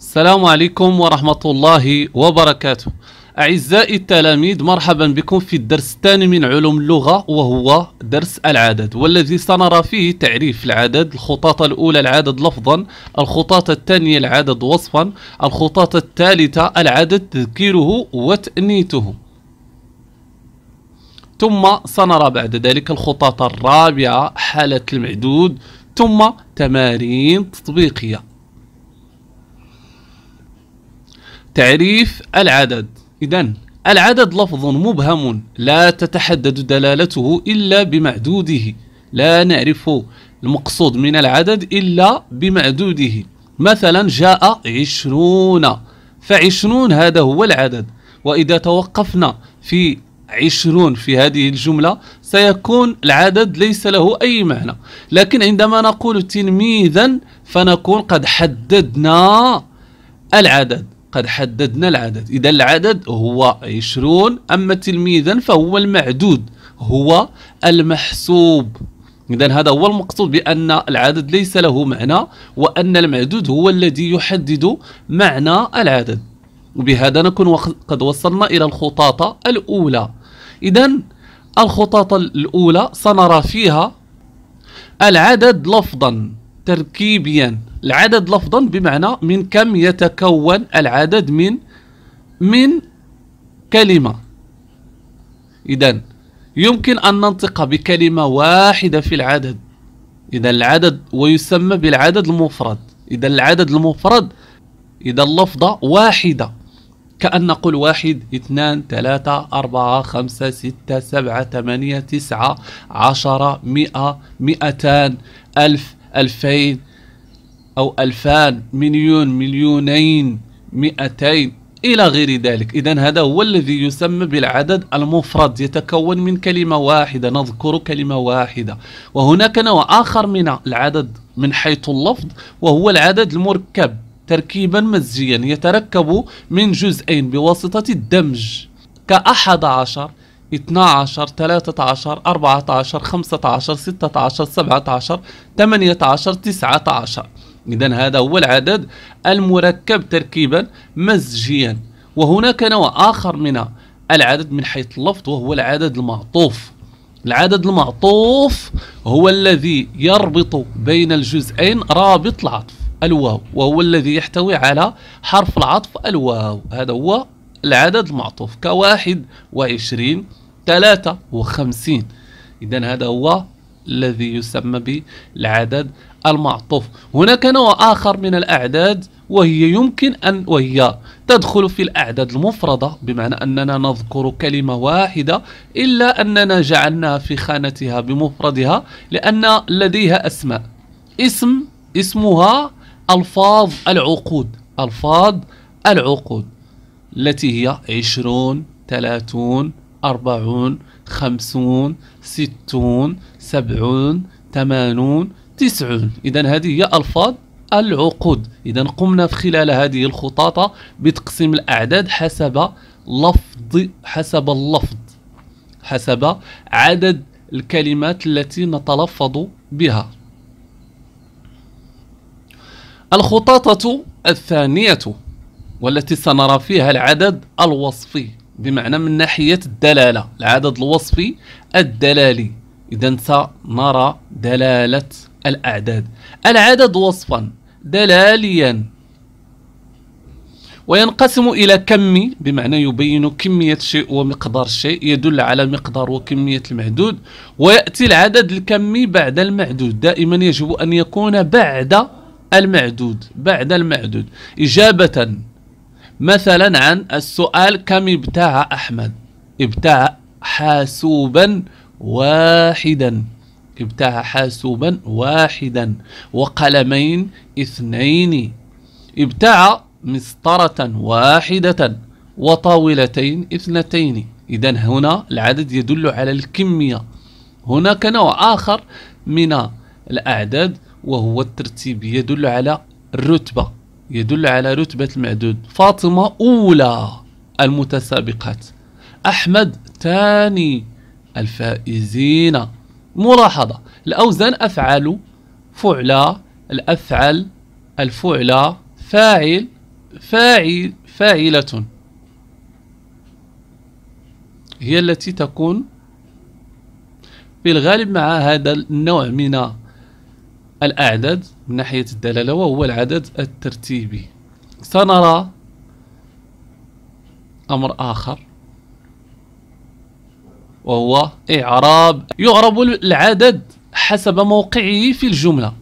السلام عليكم ورحمة الله وبركاته أعزائي التلاميذ مرحبا بكم في الدرس الثاني من علوم اللغة وهو درس العدد والذي سنرى فيه تعريف العدد الخطاطة الأولى العدد لفظا الخطاطة الثانية العدد وصفا الخطاطة الثالثة العدد تذكيره وتأنيته ثم سنرى بعد ذلك الخطاطة الرابعة حالة المعدود ثم تمارين تطبيقية تعريف العدد إذا العدد لفظ مبهم لا تتحدد دلالته إلا بمعدوده لا نعرف المقصود من العدد إلا بمعدوده مثلا جاء عشرون فعشرون هذا هو العدد وإذا توقفنا في عشرون في هذه الجملة سيكون العدد ليس له أي معنى لكن عندما نقول تلميذا فنكون قد حددنا العدد قد حددنا العدد إذا العدد هو 20 أما تلميذا فهو المعدود هو المحسوب إذا هذا هو المقصود بأن العدد ليس له معنى وأن المعدود هو الذي يحدد معنى العدد وبهذا نكون قد وصلنا إلى الخطاطة الأولى إذا الخطاطة الأولى سنرى فيها العدد لفظا تركيبيا العدد لفظا بمعنى من كم يتكون العدد من من كلمة إذا يمكن أن ننطق بكلمة واحدة في العدد إذا العدد ويسمى بالعدد المفرد إذا العدد المفرد إذا اللفظة واحدة كأن نقول واحد اثنان ثلاثة أربعة خمسة ستة سبعة ثمانية تسعة عشرة مئة مئتان ألف ألفين أو ألفان مليون مليونين مئتين إلى غير ذلك إذا هذا هو الذي يسمى بالعدد المفرد يتكون من كلمة واحدة نذكر كلمة واحدة وهناك نوع آخر من العدد من حيث اللفظ وهو العدد المركب تركيبا مزجيا يتركب من جزئين بواسطة الدمج كأحد عشر 12 13 14 15 16 17 17 18 19 إذا هذا هو العدد المركب تركيبا مزجيا وهناك نوع آخر من العدد من حيث اللفظ وهو العدد المعطوف العدد المعطوف هو الذي يربط بين الجزئين رابط العطف الواو وهو الذي يحتوي على حرف العطف الواو هذا هو العدد المعطوف كواحد وعشرين ثلاثة وخمسين إذا هذا هو الذي يسمى بالعدد المعطوف هناك نوع آخر من الأعداد وهي يمكن أن وهي تدخل في الأعداد المفردة بمعنى أننا نذكر كلمة واحدة إلا أننا جعلناها في خانتها بمفردها لأن لديها أسماء اسم اسمها ألفاظ العقود ألفاظ العقود التي هي عشرون ثلاثون أربعون خمسون ستون سبعون ثمانون تسعون إذا هذه هي ألفاظ العقود إذا قمنا في خلال هذه الخطاطة بتقسيم الأعداد حسب لفظ حسب اللفظ حسب عدد الكلمات التي نتلفظ بها الخطاطة الثانية والتي سنرى فيها العدد الوصفي بمعنى من ناحية الدلالة العدد الوصفي الدلالي إذا سنرى دلالة الأعداد العدد وصفا دلاليا وينقسم إلى كمي بمعنى يبين كمية شيء ومقدار شيء يدل على مقدار وكمية المعدود ويأتي العدد الكمي بعد المعدود دائما يجب أن يكون بعد المعدود بعد المعدود إجابة مثلا عن السؤال كم ابتاع أحمد ابتاع حاسوبا واحدا ابتاع حاسوبا واحدا وقلمين اثنين ابتاع مسطرة واحدة وطاولتين اثنتين إذا هنا العدد يدل على الكمية هناك نوع آخر من الأعداد وهو الترتيب يدل على الرتبة يدل على رتبة المعدود فاطمة أولى المتسابقات أحمد ثاني الفائزين ملاحظة الأوزان أفعل فعلى الأفعل الفعلى فاعل فاعل فاعلة هي التي تكون في الغالب مع هذا النوع من الأعداد من ناحية الدلالة وهو العدد الترتيبي سنرى أمر آخر وهو إعراب يعرب العدد حسب موقعه في الجملة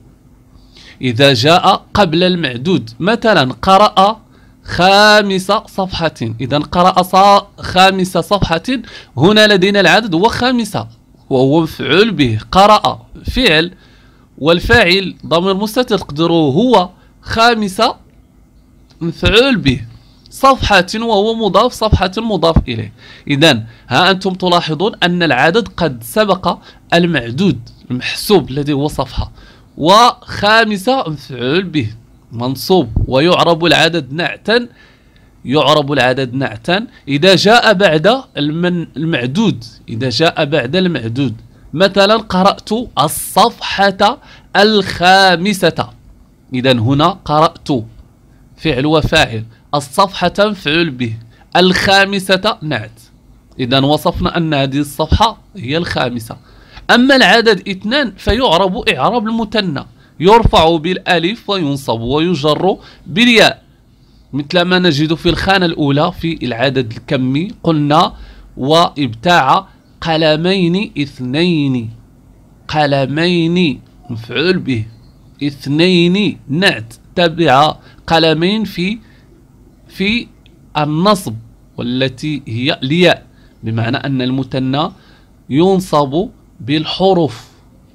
إذا جاء قبل المعدود مثلا قرأ خامس صفحة إذا قرأ خامس صفحة هنا لدينا العدد هو خامسة وهو مفعول به قرأ فعل والفاعل ضمير مستتر قدروا هو خامسة مفعول به صفحة وهو مضاف صفحة مضاف إليه إذا ها أنتم تلاحظون أن العدد قد سبق المعدود المحسوب الذي هو صفحة وخامسة مفعول به منصوب ويعرب العدد نعتا يعرب العدد نعتا إذا جاء بعد المن المعدود إذا جاء بعد المعدود مثلا قرأت الصفحة الخامسة إذا هنا قرأت فعل وفاعل الصفحة مفعول به الخامسة نعت إذا وصفنا أن هذه الصفحة هي الخامسة أما العدد اثنان فيعرب إعراب المثنى يرفع بالألف وينصب ويجر بالياء مثل ما نجد في الخانة الأولى في العدد الكمي قلنا وابتاع قلمين اثنين قلمين مفعول به اثنين نعت تبع قلمين في في النصب والتي هي الياء بمعنى أن المثنى ينصب بالحروف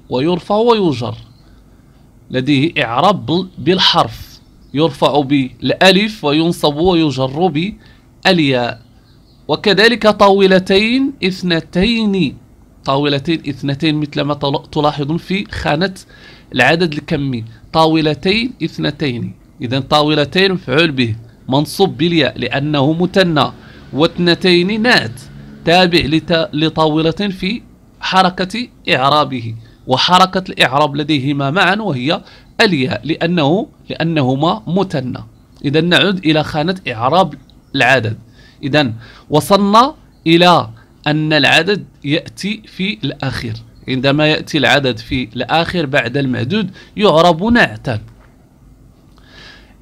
ويرفع ويجر لديه إعراب بالحرف يرفع بالألف وينصب ويجر بالياء وكذلك طاولتين اثنتين طاولتين اثنتين مثل ما تلاحظون في خانة العدد الكمي طاولتين اثنتين إذا طاولتين مفعول به منصوب بالياء لأنه مثنى واثنتين نات تابع لطاولة في حركة إعرابه وحركة الإعراب لديهما معا وهي الياء لأنه لأنهما مثنى إذا نعود إلى خانة إعراب العدد إذا وصلنا إلى أن العدد يأتي في الأخير عندما يأتي العدد في الآخر بعد المعدود يعرب نعتا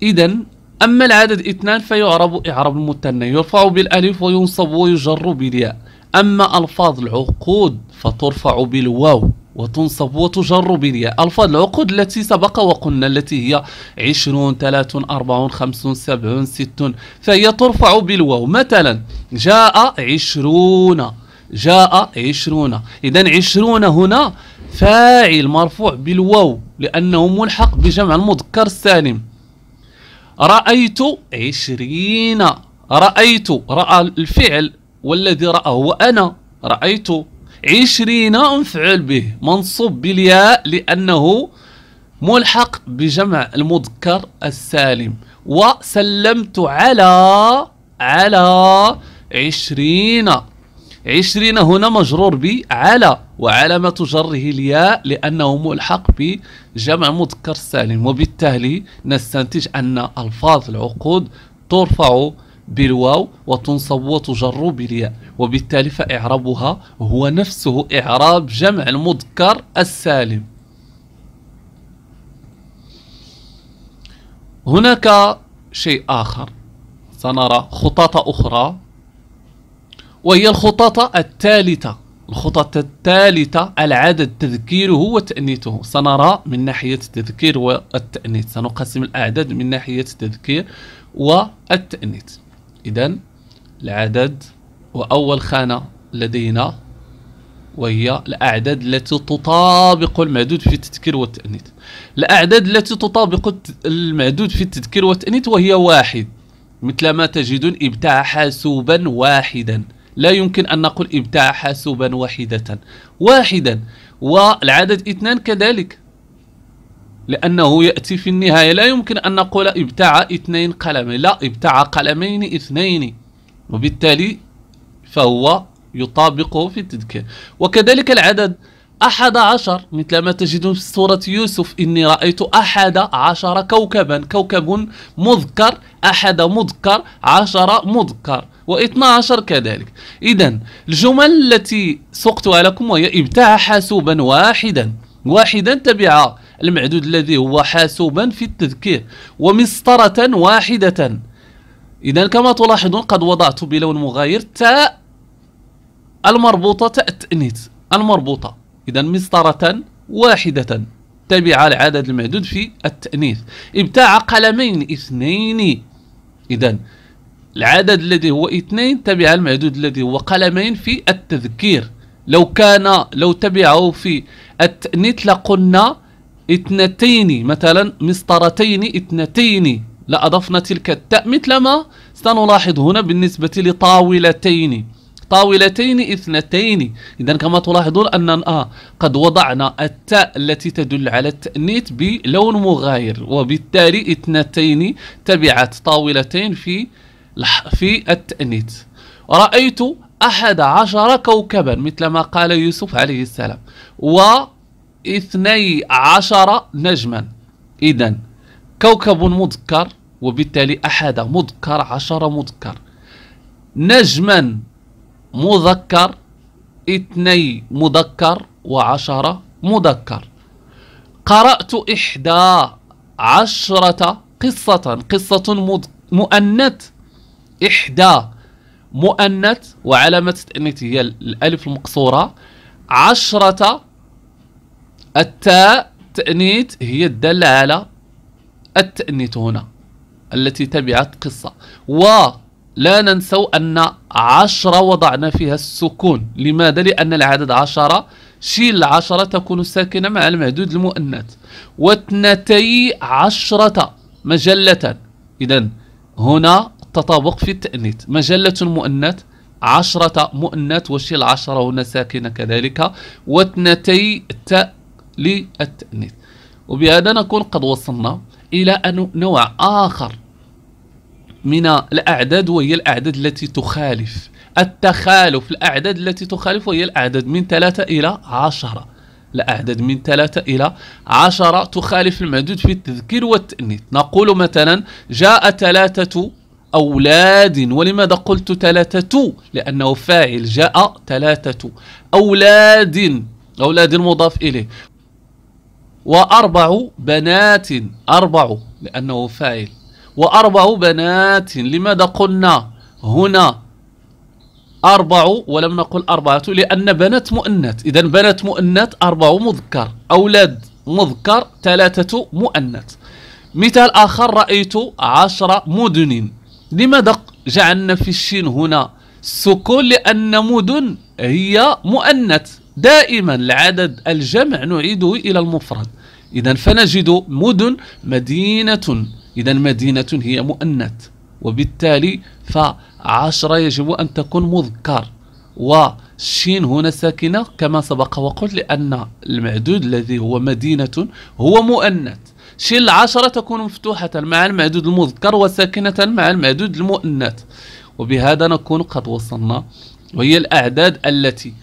إذا أما العدد اثنان فيعرب إعراب المثنى يرفع بالألف وينصب ويجر بالياء أما ألفاظ العقود فترفع بالواو وتنصب وتجر بالياء ألفاظ العقود التي سبق وقلنا التي هي 20 30 40 50 سبعون 60 فهي ترفع بالواو مثلا جاء عشرون جاء عشرون إذا عشرون هنا فاعل مرفوع بالواو لأنه ملحق بجمع المذكر السالم رأيت عشرين رأيت رأى الفعل والذي رأى هو أنا رأيت عشرين مفعول به منصوب بالياء لأنه ملحق بجمع المذكر السالم وسلمت على على عشرين عشرين هنا مجرور ب على وعلامة جره الياء لأنه ملحق بجمع مذكر سالم وبالتالي نستنتج أن ألفاظ العقود ترفع بالواو وتنصب وتجر بالياء وبالتالي فإعرابها هو نفسه إعراب جمع المذكر السالم هناك شيء آخر سنرى خطاطة أخرى وهي الخطاطة الثالثة الخطط الثالثة العدد تذكيره وتأنيته سنرى من ناحية التذكير والتأنيت سنقسم الأعداد من ناحية التذكير والتأنيت إذا العدد وأول خانة لدينا وهي الأعداد التي تطابق المعدود في التذكير والتأنيت الأعداد التي تطابق المعدود في التذكير والتأنيت وهي واحد مثل ما تجدون ابتاع حاسوبا واحدا لا يمكن أن نقول ابتاع حاسوبا واحدة واحدا والعدد اثنان كذلك لأنه يأتي في النهاية لا يمكن أن نقول ابتاع اثنين قلمين لا ابتاع قلمين اثنين وبالتالي فهو يطابقه في التذكير وكذلك العدد أحد عشر مثل ما تجدون في سورة يوسف إني رأيت أحد عشر كوكبا كوكب مذكر أحد مذكر عشر مذكر و12 كذلك إذا الجمل التي سقتها لكم وهي ابتاع حاسوبا واحدا واحدا تبع المعدود الذي هو حاسوبا في التذكير ومسطرة واحدة إذا كما تلاحظون قد وضعت بلون مغاير تاء المربوطة تاء التأنيث المربوطة إذا مسطرة واحدة تبع العدد المعدود في التأنيث ابتاع قلمين اثنين إذا العدد الذي هو اثنين تبع المعدود الذي هو قلمين في التذكير لو كان لو تبعه في التأنيث لقلنا اثنتين مثلا مسطرتين اثنتين لأضفنا تلك التاء مثلما سنلاحظ هنا بالنسبة لطاولتين طاولتين اثنتين إذا كما تلاحظون أننا قد وضعنا التاء التي تدل على التأنيث بلون مغاير وبالتالي اثنتين تبعت طاولتين في في التأنيث رأيت أحد عشر كوكبا مثل ما قال يوسف عليه السلام واثني عشر نجما إذا كوكب مذكر وبالتالي أحد مذكر عشر مذكر نجما مذكر اثني مذكر وعشرة مذكر قرأت إحدى عشرة قصة قصة مؤنث إحدى مؤنث وعلامة التأنيث هي الألف المقصورة عشرة التاء تأنيث هي الدالة على التأنيث هنا التي تبعت قصة ولا ننسوا أن عشرة وضعنا فيها السكون لماذا؟ لأن العدد عشرة شيل العشرة تكون ساكنة مع المعدود المؤنث واثنتي عشرة مجلة إذا هنا تطابق في التأنيث مجلة مؤنث عشرة مؤنث وشي العشرة هنا ساكنة كذلك واثنتي تاء للتأنيث وبهذا نكون قد وصلنا إلى نوع آخر من الأعداد وهي الأعداد التي تخالف التخالف الأعداد التي تخالف وهي الأعداد من ثلاثة إلى عشرة الأعداد من ثلاثة إلى عشرة تخالف المعدود في التذكير والتأنيث نقول مثلا جاء ثلاثة أولاد ولماذا قلت ثلاثة لأنه فاعل جاء ثلاثة أولاد أولاد مضاف إليه وأربع بنات أربع لأنه فاعل وأربع بنات لماذا قلنا هنا أربع ولم نقل أربعة لأن بنات مؤنث إذا بنات مؤنث أربع مذكر أولاد مذكر ثلاثة مؤنث مثال آخر رأيت عشر مدن لماذا جعلنا في الشين هنا سكون لأن مدن هي مؤنث دائما العدد الجمع نعيده إلى المفرد إذا فنجد مدن مدينة إذا مدينة هي مؤنث وبالتالي فعشرة يجب أن تكون مذكر والشين هنا ساكنة كما سبق وقلت لأن المعدود الذي هو مدينة هو مؤنث شل عشرة تكون مفتوحة مع المعدود المذكر وساكنة مع المعدود المؤنث وبهذا نكون قد وصلنا وهي الأعداد التي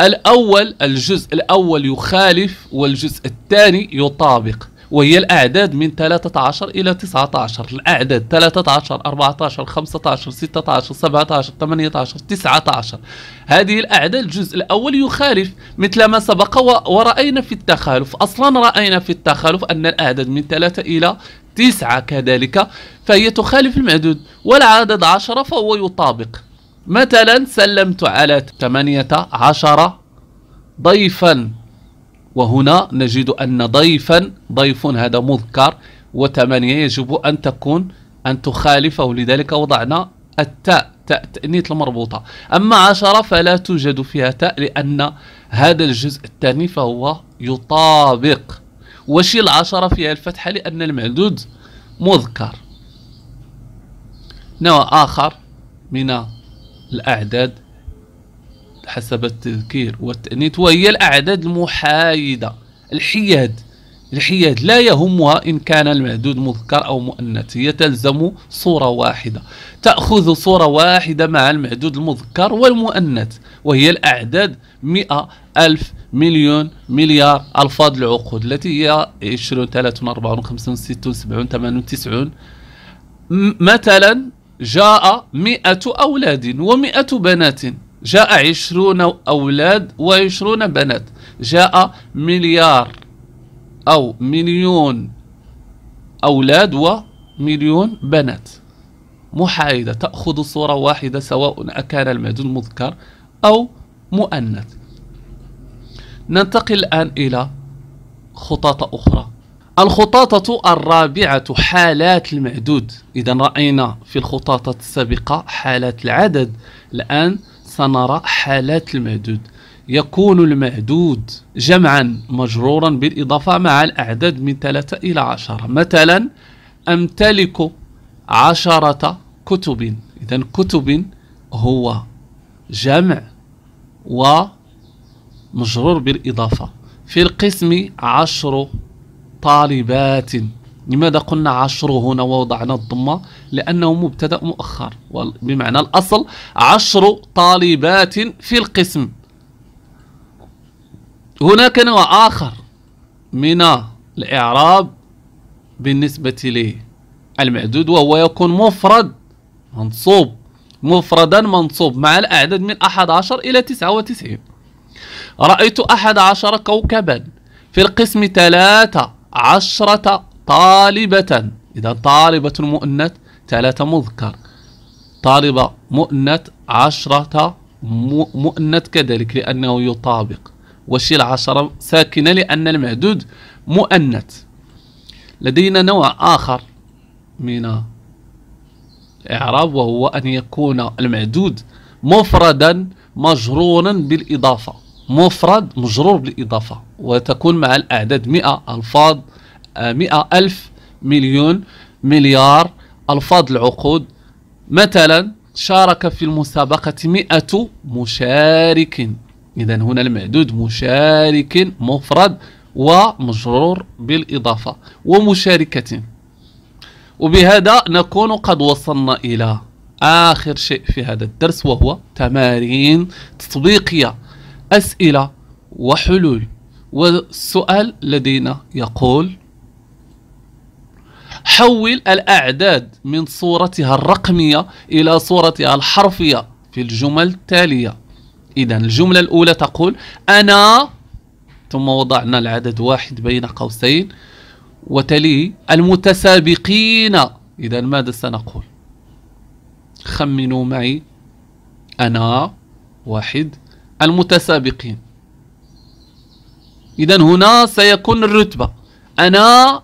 الأول الجزء الأول يخالف والجزء الثاني يطابق وهي الأعداد من 13 إلى 19 الأعداد 13 14 15 16 17 18 19 هذه الأعداد الجزء الأول يخالف مثل ما سبق ورأينا في التخالف أصلا رأينا في التخالف أن الأعداد من 3 إلى تسعة كذلك فهي تخالف المعدود والعدد 10 فهو يطابق مثلا سلمت على 18 ضيفا وهنا نجد أن ضيفا ضيف هذا مذكر وثمانية يجب أن تكون أن تخالفه لذلك وضعنا التاء تاء تأنيث المربوطة أما عشرة فلا توجد فيها تاء لأن هذا الجزء الثاني فهو يطابق وشي العشرة فيها الفتحة لأن المعدود مذكر نوع آخر من الأعداد حسب التذكير والتأنيث وهي الأعداد المحايدة الحياد الحياد لا يهمها إن كان المعدود مذكر أو مؤنث هي تلزم صورة واحدة تأخذ صورة واحدة مع المعدود المذكر والمؤنث وهي الأعداد مئة ألف مليون مليار ألفاظ العقود التي هي 20 30 40 50 60 70 80 90 مثلا جاء مئة أولاد ومئة بنات جاء عشرون أولاد وعشرون بنات جاء مليار أو مليون أولاد ومليون بنات محايدة تأخذ صورة واحدة سواء أكان المجنون مذكر أو مؤنث ننتقل الآن إلى خطاطة أخرى الخطاطة الرابعة حالات المعدود إذا رأينا في الخطاطة السابقة حالات العدد الآن سنرى حالات المعدود يكون المعدود جمعا مجرورا بالإضافة مع الأعداد من 3 إلى 10 مثلا أمتلك عشرة كتب إذا كتب هو جمع ومجرور بالإضافة في القسم عشر طالبات لماذا قلنا عشر هنا ووضعنا الضمة لأنه مبتدأ مؤخر بمعنى الأصل عشر طالبات في القسم هناك نوع آخر من الإعراب بالنسبة للمعدود وهو يكون مفرد منصوب مفردا منصوب مع الأعداد من 11 إلى 99 رأيت 11 كوكبا في القسم 3 عشرة طالبة إذا طالبة مؤنث ثلاثة مذكر طالبة مؤنث عشرة مؤنث كذلك لأنه يطابق وشي العشرة ساكنة لأن المعدود مؤنث لدينا نوع آخر من الإعراب وهو أن يكون المعدود مفردا مجرورا بالإضافة مفرد مجرور بالإضافة وتكون مع الأعداد 100 ألفاظ مئة ألف مليون مليار ألفاظ العقود مثلا شارك في المسابقة مئة مشارك إذا هنا المعدود مشارك مفرد ومجرور بالإضافة ومشاركة وبهذا نكون قد وصلنا إلى آخر شيء في هذا الدرس وهو تمارين تطبيقية أسئلة وحلول والسؤال لدينا يقول حول الأعداد من صورتها الرقمية إلى صورتها الحرفية في الجمل التالية إذا الجملة الأولى تقول أنا ثم وضعنا العدد واحد بين قوسين وتلي المتسابقين إذا ماذا سنقول خمنوا معي أنا واحد المتسابقين إذا هنا سيكون الرتبة أنا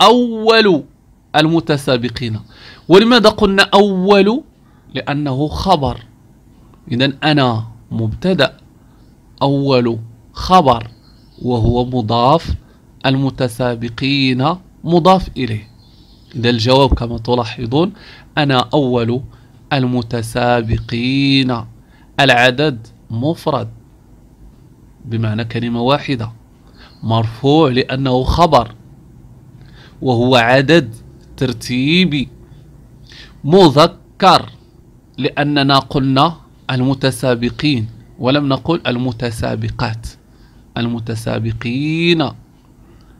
أول المتسابقين ولماذا قلنا أول لأنه خبر إذا أنا مبتدأ أول خبر وهو مضاف المتسابقين مضاف إليه إذا الجواب كما تلاحظون أنا أول المتسابقين العدد مفرد بمعنى كلمة واحدة مرفوع لأنه خبر وهو عدد ترتيبي مذكر لأننا قلنا المتسابقين ولم نقل المتسابقات المتسابقين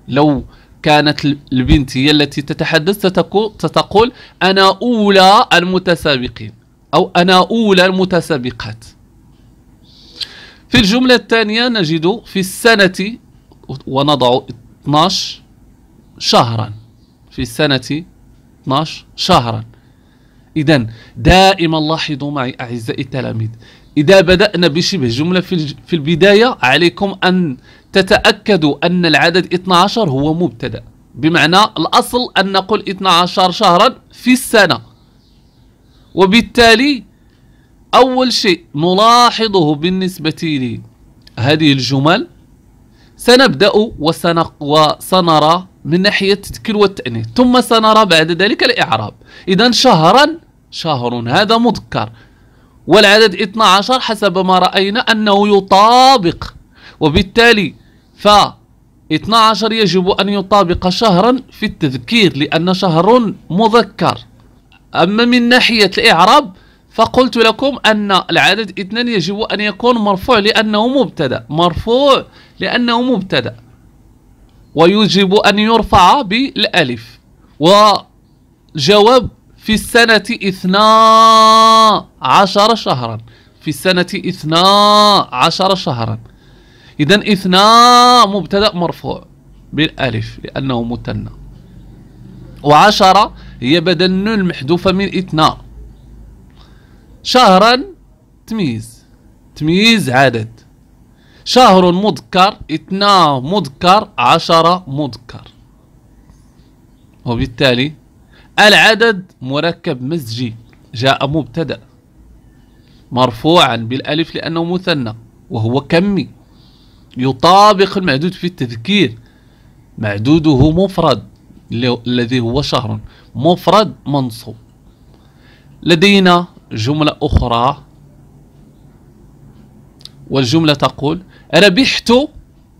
لو كانت البنت هي التي تتحدث ستقول أنا أولى المتسابقين أو أنا أولى المتسابقات في الجملة الثانية نجد في السنة ونضع 12 شهرا في السنة 12 شهرا إذا دائما لاحظوا معي أعزائي التلاميذ إذا بدأنا بشبه جملة في, البداية عليكم أن تتأكدوا أن العدد 12 هو مبتدأ بمعنى الأصل أن نقول 12 شهرا في السنة وبالتالي أول شيء نلاحظه بالنسبة لهذه الجمل سنبدأ وسنرى من ناحية التذكير والتأنيث ثم سنرى بعد ذلك الإعراب إذا شهرا شهر هذا مذكر والعدد 12 حسب ما رأينا أنه يطابق وبالتالي ف 12 يجب أن يطابق شهرا في التذكير لأن شهر مذكر أما من ناحية الإعراب فقلت لكم أن العدد اثنان يجب أن يكون مرفوع لأنه مبتدأ مرفوع لأنه مبتدأ ويجب أن يرفع بالألف وجواب في السنة اثنا عشر شهرا في السنة اثنا عشر شهرا إذا اثنا مبتدأ مرفوع بالألف لأنه متنى وعشرة هي بدل النون محذوفة من اثنا شهرا تمييز تمييز عدد شهر مذكر اثنا مذكر عشرة مذكر وبالتالي العدد مركب مزجي جاء مبتدأ مرفوعا بالألف لأنه مثنى وهو كمي يطابق المعدود في التذكير معدوده مفرد الذي هو شهر مفرد منصوب لدينا جملة أخرى والجملة تقول ربحت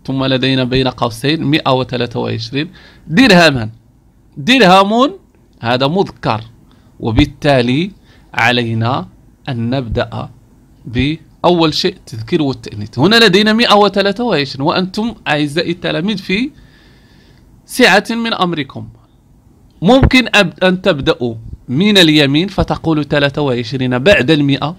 ثم لدينا بين قوسين 123 درهما درهم هذا مذكر وبالتالي علينا أن نبدأ بأول شيء تذكير والتأنيث هنا لدينا 123 وأنتم أعزائي التلاميذ في سعة من أمركم ممكن أن تبدأوا من اليمين فتقول 23 بعد المئة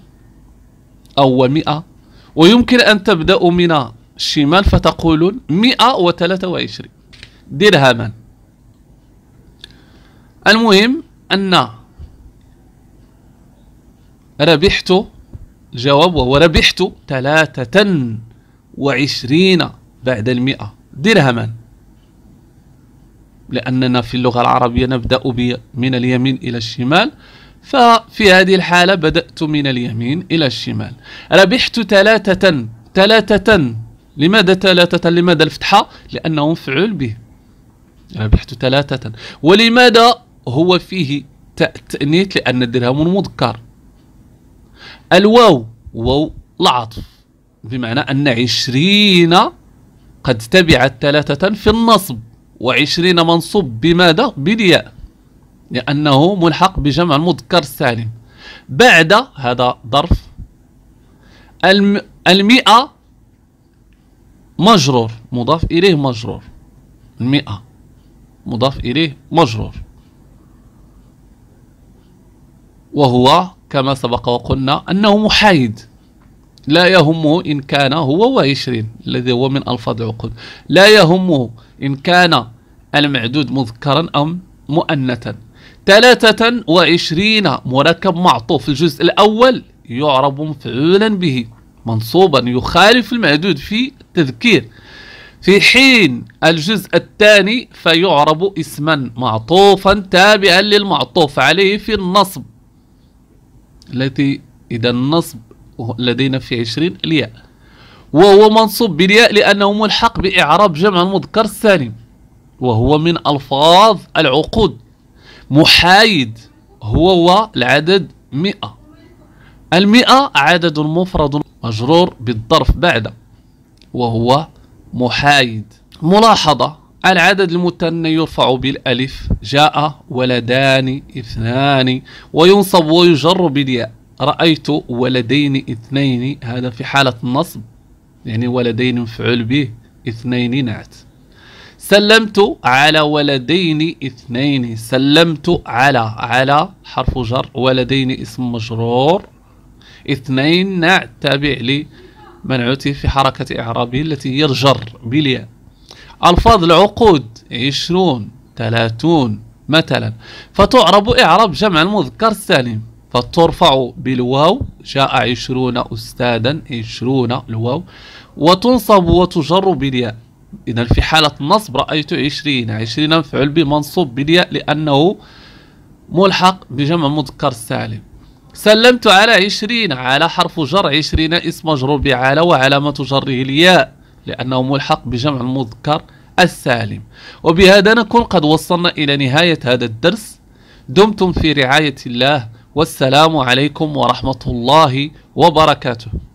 أو 100 ويمكن أن تبدأوا من الشمال فتقولون 123 درهما المهم أن ربحت جواب وهو ربحت ثلاثة وعشرين بعد المئة درهما لأننا في اللغة العربية نبدأ من اليمين إلى الشمال ففي هذه الحالة بدأت من اليمين إلى الشمال ربحت ثلاثة ثلاثة لماذا ثلاثة لماذا الفتحة لأنه مفعول به ربحت ثلاثة ولماذا هو فيه تأنيث لأن الدرهم مذكر الواو واو العطف بمعنى أن عشرين قد تبعت ثلاثة في النصب وعشرين منصوب بماذا؟ بالياء لأنه ملحق بجمع المذكر السالم بعد هذا ظرف المئة مجرور مضاف إليه مجرور المئة مضاف إليه مجرور وهو كما سبق وقلنا أنه محايد لا يهمه إن كان هو وعشرين الذي هو من ألفاظ العقود لا يهمه إن كان المعدود مذكرا أم مؤنثا ثلاثة وعشرين مركب معطوف الجزء الأول يعرب مفعولا به منصوبا يخالف المعدود في تذكير في حين الجزء الثاني فيعرب اسما معطوفا تابعا للمعطوف عليه في النصب التي إذا النصب لدينا في عشرين الياء وهو منصوب بالياء لأنه ملحق بإعراب جمع المذكر السالم وهو من ألفاظ العقود محايد هو العدد 100 المئة عدد مفرد مجرور بالظرف بعد وهو محايد ملاحظة العدد المثنى يرفع بالألف جاء ولدان اثنان وينصب ويجر بالياء رأيت ولدين اثنين هذا في حالة النصب يعني ولدين مفعول به اثنين نعت سلمت على ولدين اثنين سلمت على على حرف جر ولدين اسم مجرور اثنين لي تابع لمنعوته في حركة إعرابي التي هي الجر بالياء ألفاظ العقود عشرون ثلاثون مثلا فتعرب إعراب جمع المذكر السالم فترفع بالواو جاء عشرون أستاذا عشرون الواو وتنصب وتجر بالياء إذا في حالة نصب رأيت عشرين عشرين مفعول به منصوب بالياء لأنه ملحق بجمع مذكر سالم سلمت على عشرين على حرف جر عشرين اسم مجرور بعلى وعلامة جره الياء لأنه ملحق بجمع المذكر السالم وبهذا نكون قد وصلنا إلى نهاية هذا الدرس دمتم في رعاية الله والسلام عليكم ورحمة الله وبركاته